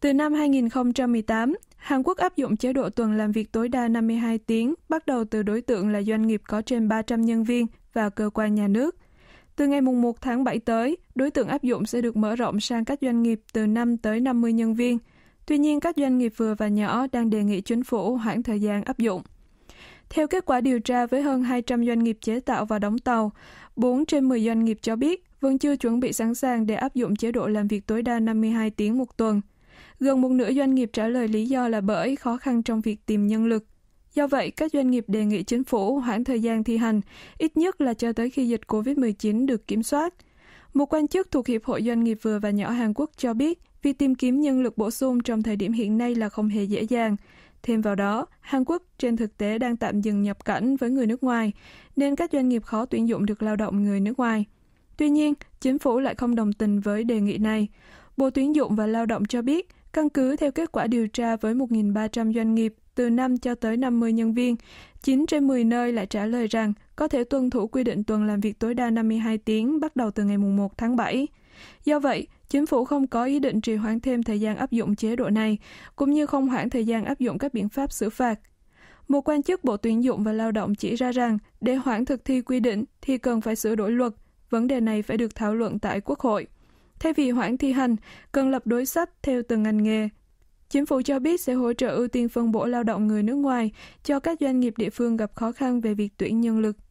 Từ năm 2018, Hàn Quốc áp dụng chế độ tuần làm việc tối đa 52 tiếng, bắt đầu từ đối tượng là doanh nghiệp có trên 300 nhân viên và cơ quan nhà nước. Từ ngày 1 tháng 7 tới, đối tượng áp dụng sẽ được mở rộng sang các doanh nghiệp từ 5 tới 50 nhân viên. Tuy nhiên, các doanh nghiệp vừa và nhỏ đang đề nghị chính phủ hoãn thời gian áp dụng. Theo kết quả điều tra với hơn 200 doanh nghiệp chế tạo và đóng tàu, 4 trên 10 doanh nghiệp cho biết vẫn chưa chuẩn bị sẵn sàng để áp dụng chế độ làm việc tối đa 52 tiếng một tuần – Gần một nửa doanh nghiệp trả lời lý do là bởi khó khăn trong việc tìm nhân lực. Do vậy, các doanh nghiệp đề nghị chính phủ hoãn thời gian thi hành, ít nhất là cho tới khi dịch COVID-19 được kiểm soát. Một quan chức thuộc Hiệp hội Doanh nghiệp vừa và nhỏ Hàn Quốc cho biết, việc tìm kiếm nhân lực bổ sung trong thời điểm hiện nay là không hề dễ dàng. Thêm vào đó, Hàn Quốc trên thực tế đang tạm dừng nhập cảnh với người nước ngoài, nên các doanh nghiệp khó tuyển dụng được lao động người nước ngoài. Tuy nhiên, chính phủ lại không đồng tình với đề nghị này. Bộ tuyển dụng và lao động cho biết, Căn cứ theo kết quả điều tra với 1.300 doanh nghiệp từ 5 cho tới 50 nhân viên, 9 trên 10 nơi lại trả lời rằng có thể tuân thủ quy định tuần làm việc tối đa 52 tiếng bắt đầu từ ngày 1 tháng 7. Do vậy, chính phủ không có ý định trì hoãn thêm thời gian áp dụng chế độ này, cũng như không hoãn thời gian áp dụng các biện pháp xử phạt. Một quan chức Bộ Tuyển dụng và Lao động chỉ ra rằng để hoãn thực thi quy định thì cần phải sửa đổi luật. Vấn đề này phải được thảo luận tại Quốc hội. Thay vì hoãn thi hành, cần lập đối sách theo từng ngành nghề. Chính phủ cho biết sẽ hỗ trợ ưu tiên phân bổ lao động người nước ngoài cho các doanh nghiệp địa phương gặp khó khăn về việc tuyển nhân lực.